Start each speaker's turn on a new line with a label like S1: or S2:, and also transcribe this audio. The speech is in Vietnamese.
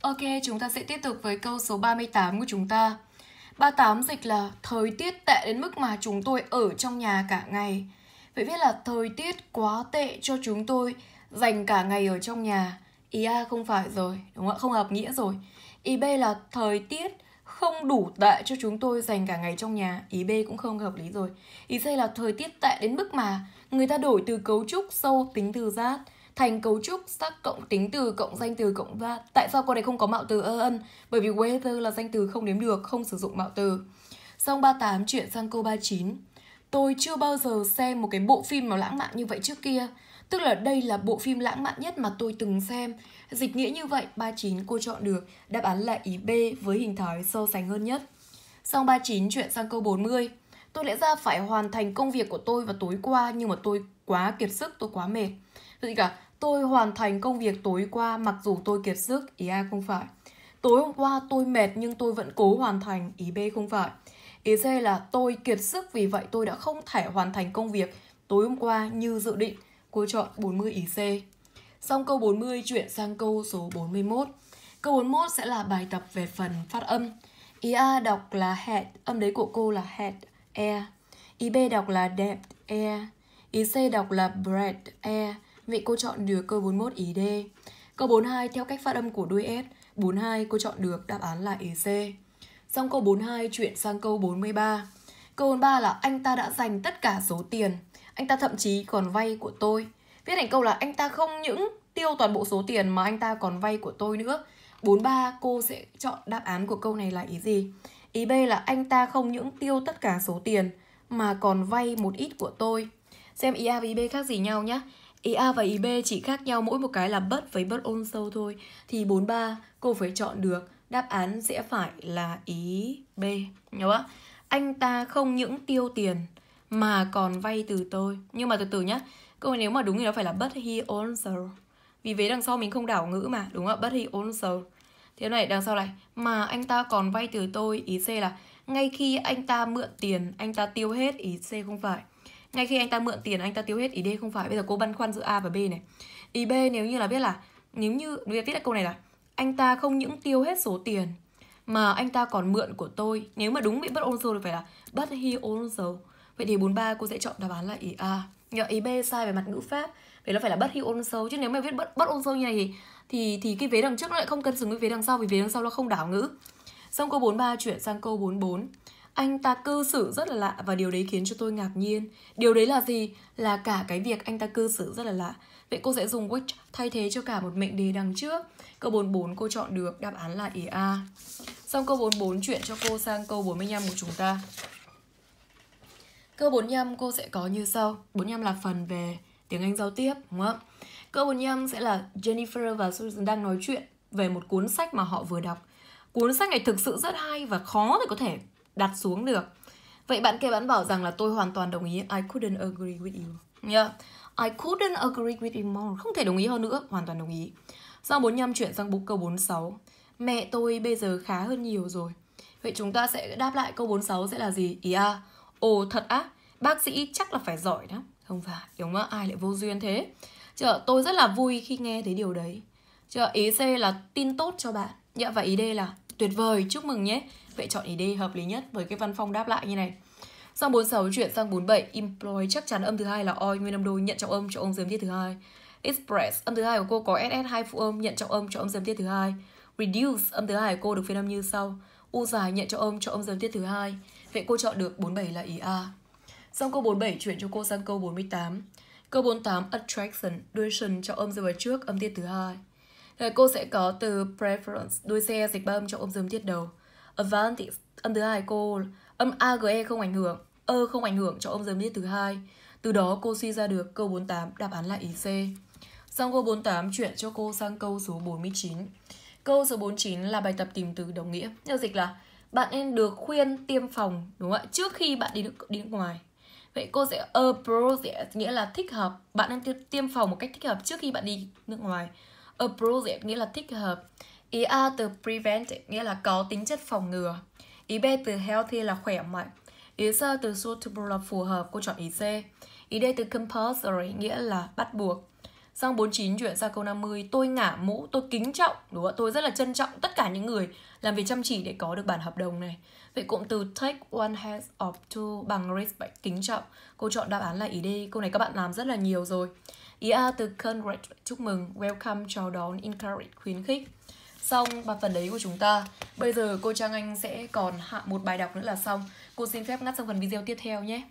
S1: Ok, chúng ta sẽ tiếp tục với câu số 38 của chúng ta. 38 dịch là thời tiết tệ đến mức mà chúng tôi ở trong nhà cả ngày. Vậy viết là thời tiết quá tệ cho chúng tôi dành cả ngày ở trong nhà. Ý A không phải rồi, đúng không ạ? Không hợp nghĩa rồi. Ý B là thời tiết không đủ tệ cho chúng tôi dành cả ngày trong nhà. Ý B cũng không hợp lý rồi. Ý C là thời tiết tệ đến mức mà người ta đổi từ cấu trúc sâu tính từ giác thành cấu trúc sắc cộng tính từ cộng danh từ cộng va. Tại sao cô này không có mạo từ ơ ân? Bởi vì weather là danh từ không đếm được, không sử dụng mạo từ. Xong 38 chuyển sang câu 39. Tôi chưa bao giờ xem một cái bộ phim nào lãng mạn như vậy trước kia. Tức là đây là bộ phim lãng mạn nhất mà tôi từng xem. Dịch nghĩa như vậy, 39 cô chọn được. Đáp án là ý B với hình thái so sánh hơn nhất. Xong 39 chuyển sang câu 40. Tôi lẽ ra phải hoàn thành công việc của tôi vào tối qua nhưng mà tôi quá kiệt sức, tôi quá mệt. Vậy cả Tôi hoàn thành công việc tối qua mặc dù tôi kiệt sức, ý A không phải. Tối hôm qua tôi mệt nhưng tôi vẫn cố hoàn thành, ý B không phải. Ý C là tôi kiệt sức vì vậy tôi đã không thể hoàn thành công việc tối hôm qua như dự định. Cô chọn 40 ý C. Xong câu 40 chuyển sang câu số 41. Câu 41 sẽ là bài tập về phần phát âm. Ý A đọc là hẹt âm đấy của cô là hẹt e. Ý B đọc là đẹp, e. Ý C đọc là bread, e vậy cô chọn được câu 41 ý D. Câu 42 theo cách phát âm của đuôi S, 42 cô chọn được đáp án là ý C. Xong câu 42 chuyển sang câu 43. Câu 43 là anh ta đã dành tất cả số tiền, anh ta thậm chí còn vay của tôi. Viết thành câu là anh ta không những tiêu toàn bộ số tiền mà anh ta còn vay của tôi nữa. 43 cô sẽ chọn đáp án của câu này là ý gì? Ý B là anh ta không những tiêu tất cả số tiền mà còn vay một ít của tôi. Xem ý A với ý B khác gì nhau nhé ý A và ý B chỉ khác nhau mỗi một cái là bất với bất ôn sâu thôi thì 43 cô phải chọn được đáp án sẽ phải là ý B nhớ không? Anh ta không những tiêu tiền mà còn vay từ tôi nhưng mà từ từ nhá câu này nếu mà đúng thì nó phải là but he also vì vế đằng sau mình không đảo ngữ mà đúng không ạ? but he also thế này đằng sau này mà anh ta còn vay từ tôi ý C là ngay khi anh ta mượn tiền anh ta tiêu hết ý C không phải ngay khi anh ta mượn tiền anh ta tiêu hết ý D không phải bây giờ cô băn khoăn giữa A và B này ý B nếu như là biết là nếu như bây giờ viết lại câu này là anh ta không những tiêu hết số tiền mà anh ta còn mượn của tôi nếu mà đúng bị bất also thì phải là bất hi he also vậy thì 43 cô sẽ chọn đáp án là ý A nhờ ý B sai về mặt ngữ pháp vậy nó phải là bất hi he also chứ nếu mà viết bất bất also như này thì thì thì cái vế đằng trước nó lại không cân xứng với vế đằng sau vì vế đằng sau nó không đảo ngữ xong câu 43 chuyển sang câu 44 anh ta cư xử rất là lạ và điều đấy khiến cho tôi ngạc nhiên điều đấy là gì là cả cái việc anh ta cư xử rất là lạ vậy cô sẽ dùng which thay thế cho cả một mệnh đề đằng trước câu 44 cô chọn được đáp án là ý a xong câu 44 chuyển cho cô sang câu 45 của chúng ta Câu 45 cô sẽ có như sau 45 là phần về tiếng Anh giao tiếp đúng không? Câu 45 sẽ là Jennifer và Susan đang nói chuyện về một cuốn sách mà họ vừa đọc Cuốn sách này thực sự rất hay và khó để có thể đặt xuống được Vậy bạn kia bạn bảo rằng là tôi hoàn toàn đồng ý I couldn't agree with you yeah. I couldn't agree with you more Không thể đồng ý hơn nữa, hoàn toàn đồng ý Sau 45 chuyển sang bút câu 46 Mẹ tôi bây giờ khá hơn nhiều rồi Vậy chúng ta sẽ đáp lại câu 46 sẽ là gì? Yeah Ồ thật á, bác sĩ chắc là phải giỏi đó Không phải, đúng không? Ai lại vô duyên thế Chờ, tôi rất là vui khi nghe thấy điều đấy Chờ, ý C là tin tốt cho bạn Dạ, và ý D là Tuyệt vời, chúc mừng nhé. Vậy chọn ý D hợp lý nhất với cái văn phong đáp lại như này. Sang 46 chuyển sang 47, employ chắc chắn âm thứ hai là oi nguyên âm đôi nhận trọng âm cho âm giếm tiết thứ hai. Express âm thứ hai của cô có ss hai phụ âm nhận trọng âm cho âm giếm tiết thứ hai. Reduce âm thứ hai của cô được phiên âm như sau. U dài nhận trọng âm cho âm giếm tiết thứ hai. Vậy cô chọn được 47 là ý A. Xong câu 47 chuyển cho cô sang câu 48. Câu 48 attraction, duration cho âm rơi vào trước âm tiết thứ hai. Rồi ờ, cô sẽ có từ preference, đuôi xe dịch ba âm cho âm dương tiết đầu. Advantage, âm thứ hai cô âm AGE không ảnh hưởng, ơ không ảnh hưởng cho âm dương tiết thứ hai. Từ đó cô suy ra được câu 48 đáp án là ý C. Sang câu 48 chuyển cho cô sang câu số 49. Câu số 49 là bài tập tìm từ đồng nghĩa. Theo dịch là bạn nên được khuyên tiêm phòng đúng không ạ? Trước khi bạn đi nước, đi nước ngoài. Vậy cô sẽ appropriate nghĩa là thích hợp. Bạn nên tiêm phòng một cách thích hợp trước khi bạn đi nước ngoài appropriate nghĩa là thích hợp ý A từ prevent nghĩa là có tính chất phòng ngừa ý B từ healthy là khỏe mạnh ý C từ suitable là phù hợp cô chọn ý C ý D từ compulsory nghĩa là bắt buộc sang 49 chuyển sang câu 50 tôi ngả mũ tôi kính trọng đúng không tôi rất là trân trọng tất cả những người làm việc chăm chỉ để có được bản hợp đồng này vậy cụm từ take one has of two bằng respect kính trọng cô chọn đáp án là ý D câu này các bạn làm rất là nhiều rồi ý từ congratulate chúc mừng, welcome chào đón, encourage khuyến khích. Xong và phần đấy của chúng ta Bây giờ cô Trang Anh sẽ còn hạ một bài đọc nữa là xong Cô xin phép ngắt sang phần video tiếp theo nhé